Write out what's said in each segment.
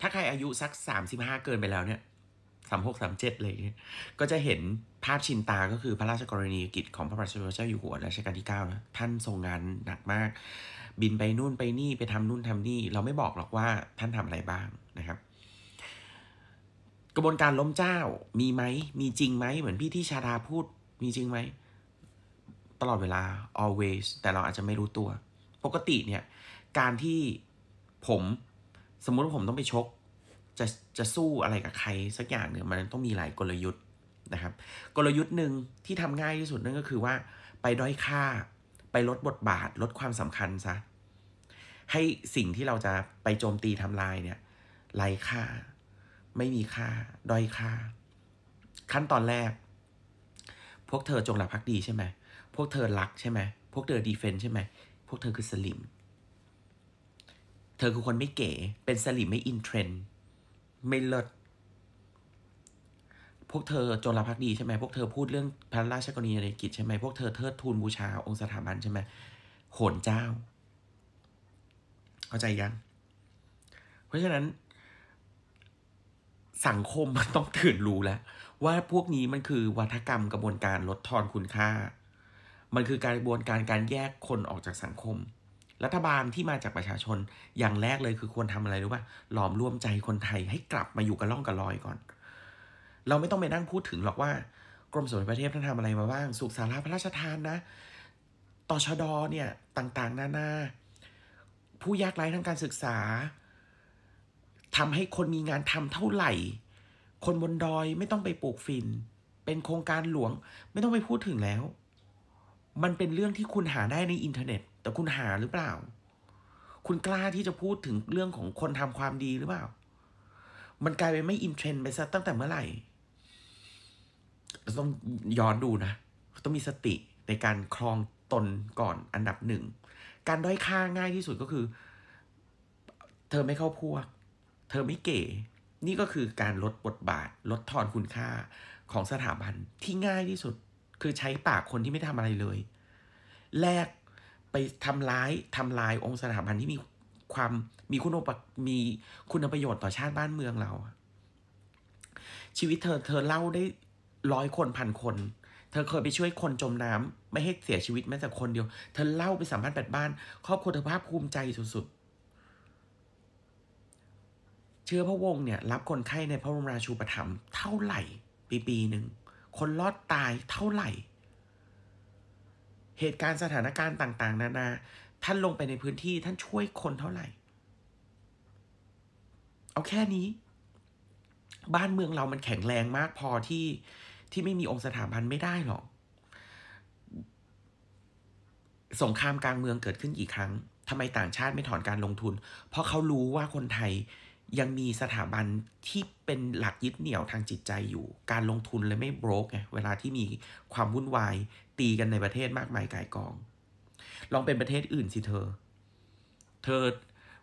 ถ้าใครอายุสัก 35 เกินไปแล้วเนี่ยสามหกสามเจ็ดเลยก็จะเห็นภาพชินตาก็คือพระราชกรณียกิจของพระบาทสมเด็จพระเจ้าอยู่หัวรัชกาลที่9นะท่านทรงงานหนักมาก บินไปนู่นไปนี่ไปทำนู่นทำนี่ เราไม่บอกหรอกว่าท่านทำอะไรบ้างนะครับ กระบวนการล้มเจ้ามีไหม มีจริงไหม เหมือนพี่ที่ชาดาพูดมีจริงไหมตลอดเวลา always แต่เราอาจจะไม่รู้ตัว ปกติเนี่ยการที่ผมสมมุติว่า ผมต้องไปชกจะจะสู้อะไรกับใครสักอย่างเนี่ยมันต้องมีหลายกลยุทธ์นะครับกลยุทธ์หนึ่งที่ทำง่ายที่สุดนั่นก็คือว่าไปด้อยค่าไปลดบทบาทลดความสำคัญซะให้สิ่งที่เราจะไปโจมตีทำลายเนี่ยไร้ค่าไม่มีค่าด้อยค่า ขั้นตอนแรก พวกเธอจงรักภักดีใช่ไหมพวกเธอรักใช่ไหมพวกเธอดีเฟนใช่ไหมพวกเธอคือสลิมเธอคือคนไม่เก๋ เป็นสลิม ไม่อินเทรนด์ไม่เลิศ พวกเธอจงรักภักดีใช่ไหมพวกเธอพูดเรื่องพระราชกรณียกิจใช่ไหมพวกเธอเทิดทูนบูชาองค์สถาบันใช่ไหมโขนเจ้า เข้าใจยัง เพราะฉะนั้น สังคมมันต้องตื่นรู้แล้ว ว่าพวกนี้มันคือวัฒกรรมกระบวนการลดทอนคุณค่า มันคือการกระบวนการการแยกคนออกจากสังคมรัฐบาลที่มาจากประชาชนอย่างแรกเลยคือควรทำอะไรรู้ป่ะหลอมรวมใจคนไทยให้กลับมาอยู่กับล่องกับลอยก่อน เราไม่ต้องไปนั่งพูดถึงหรอกว่า กรมสมเดพระเทพท่านทำอะไรมาบ้าง สุขสาราพระราชทานนะ ต่อชดอเนี่ยต่างๆนานาผู้ยากไร้ทางการศึกษา ทำให้คนมีงานทำเท่าไหร่ คนบนดอยไม่ต้องไปปลูกฟินเป็นโครงการหลวงไม่ต้องไปพูดถึงแล้ว มันเป็นเรื่องที่คุณหาได้ในอินเทอร์เน็ตแต่คุณหาหรือเปล่า คุณกล้าที่จะพูดถึงเรื่องของคนทำความดีหรือเปล่า มันกลายเป็นไม่อินเทรนไปซะตั้งแต่เมื่อไหร่ ต้องย้อนดูนะ ต้องมีสติในการครองตนก่อนอันดับหนึ่ง การด้อยค่า ง่ายที่สุดก็คือ เธอไม่เข้าพวกเธอไม่เก๋ นี่ก็คือการลดบทบาทลดทอนคุณค่าของสถาบันที่ง่ายที่สุด คือใช้ปากคนที่ไม่ทำอะไรเลย แลกไปทำร้าย ทำลายองค์สถาบันที่มีความมีคุณมีคุณประโยชน์ต่อชาติบ้านเมืองเรา ชีวิตเธอเธอเล่าได้ร้อยคน พันคน เธอเคยไปช่วยคนจมน้ำไม่ให้เสียชีวิตแม้แต่คนเดียวเธอเล่าไปสัมพานณ์แปดบ้านครอบครัวเธอภาคภูมิใจสุดๆ เชื้อพระวงศ์เนี่ย รับคนไข้ในพระบรมราชูปถัมภ์เท่าไหร่ปีปีหนึ่งคนรอดตายเท่าไหร่เหตุการณ์สถานการณ์ต่าง ๆนานาท่านลงไปในพื้นที่ท่านช่วยคนเท่าไหร่ เอาแค่นี้ บ้านเมืองเรามันแข็งแรงมากพอที่ที่ไม่มีองค์สถาบันไม่ได้หรอก สงครามกลางเมืองเกิดขึ้นกี่ครั้งทำไมต่างชาติไม่ถอนการลงทุน เพราะเขารู้ว่าคนไทยยังมีสถาบันที่เป็นหลักยึดเหนี่ยวทางจิตใจอยู่ การลงทุนเลยไม่โบรกไง เวลาที่มีความวุ่นวายตีกันในประเทศมากมายกายกอง ลองเป็นประเทศอื่นสิเธอ เธอ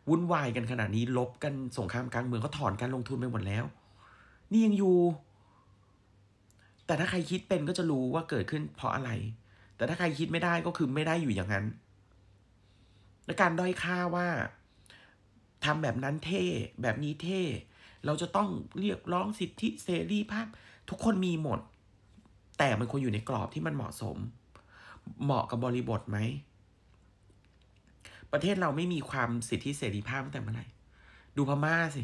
วุ่นวายกันขนาดนี้ ลบกันสงครามกลางเมืองก็ถอนการลงทุนไปหมดแล้ว นี่ยังอยู่ แต่ถ้าใครคิดเป็นก็จะรู้ว่าเกิดขึ้นเพราะอะไร แต่ถ้าใครคิดไม่ได้ก็คือไม่ได้อยู่อย่างนั้น และการด้อยค่าว่าทำแบบนั้นเท่ แบบนี้เท่ เราจะต้องเรียกร้องสิทธิเสรีภาพ ทุกคนมีหมด แต่มันควรอยู่ในกรอบที่มันเหมาะสม เหมาะกับบริบทไหม ประเทศเราไม่มีความสิทธิเสรีภาพตั้งแต่เมื่อไหร่ ดูพม่าสิ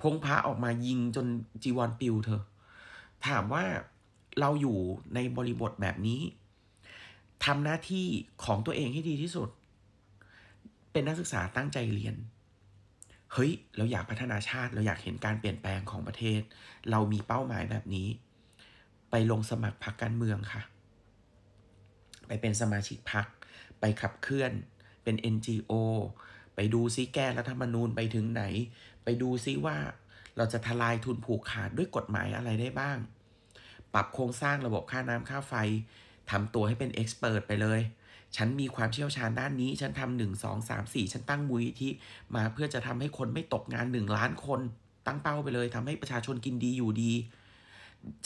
พงพระออกมายิงจนจีวรปิวเธอ ถามว่าเราอยู่ในบริบทแบบนี้ทำหน้าที่ของตัวเองให้ดีที่สุด เป็นนักศึกษาตั้งใจเรียนเฮ้ย เราอยากพัฒนาชาติ เราอยากเห็นการเปลี่ยนแปลงของประเทศ เรามีเป้าหมายแบบนี้ ไปลงสมัครพรรคการเมืองค่ะ ไปเป็นสมาชิกพรรค ไปขับเคลื่อน เป็น NGO ไปดูซิแก้รัฐธรรมนูญไปถึงไหน ไปดูซิว่า เราจะทลายทุนผูกขาดด้วยกฎหมายอะไรได้บ้าง ปรับโครงสร้างระบบค่าน้ำค่าไฟทำตัวให้เป็นเอ็กซ์เพรสไปเลยฉันมีความเชี่ยวชาญด้านนี้ ฉันทำหนึ่งสองสามสี่ฉันตั้งมูลนิธิมาเพื่อจะทำให้คนไม่ตกงานหนึ่งล้านคนตั้งเป้าไปเลยทำให้ประชาชนกินดีอยู่ดี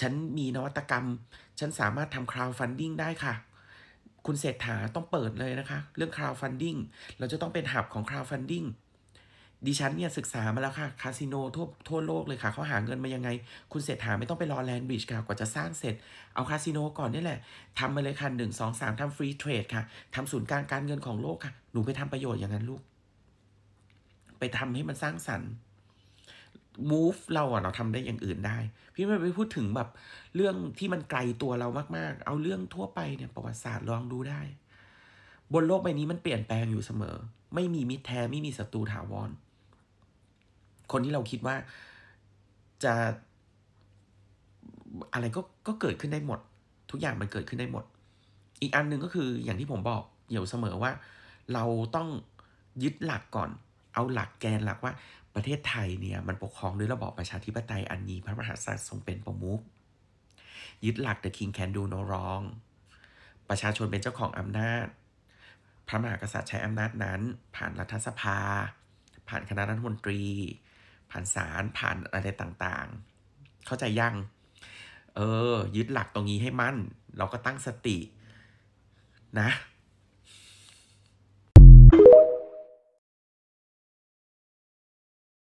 ฉันมีนวัตกรรม ฉันสามารถทำคราวฟันดิ้งได้ค่ะ คุณเศรษฐาต้องเปิดเลยนะคะ เรื่องคราวฟันดิ้ง เราจะต้องเป็นหับของคราวฟันดิ้งดิฉันเนี่ย ศึกษามาแล้วค่ะ คาสิโนทั่วทั่วโลกเลยค่ะเขาหาเงินมายังไง คุณเศรษฐาไม่ต้องไปรอแลนด์บริดจ์ค่ะกว่าจะสร้างเสร็จ เอาคาสิโนก่อนนี่แหละ ทำมาเลยค่ะหนึ่งสองสามทำฟรีเทรดค่ะ ทำศูนย์กลางการเงินของโลกค่ะ หนูไปทำประโยชน์อย่างนั้นลูก ไปทำให้มันสร้างสรรค์มูฟเราอ่ะ เราทำได้อย่างอื่นได้ พี่ไม่ไปพูดถึงแบบเรื่องที่มันไกลตัวเรามากๆ เอาเรื่องทั่วไปเนี่ยประวัติศาสตร์ลองดูได้บนโลกใบนี้มันเปลี่ยนแปลงอยู่เสมอ ไม่มีมิตรแท้ ไม่มีศัตรูถาวร คนที่เราคิดว่าจะอะไรก็ก็เกิดขึ้นได้หมด ทุกอย่างมันเกิดขึ้นได้หมด อีกอันหนึ่งก็คืออย่างที่ผมบอกเ๋ยว่เสมอว่า เราต้องยึดหลักก่อน เอาหลักแกนหลักว่า ประเทศไทยเนี่ย มันปกครองด้วยระบอบประชาธิปไตยอันมีพระมหากษัตริย์ทรงเป็นประมุข ยึดหลัก The King Can Do No Wrong ประชาชนเป็นเจ้าของอำนาจพระมหากษัตริย์ใช้อำนาจนั้น ผ่านรัฐสภา ผ่านคณะรัฐมนตรี ผ่านศาลผ่านอะไรต่างๆ เข้าใจยัง เออ ยึดหลักตรงนี้ให้มั่น เราก็ตั้งสติ นะ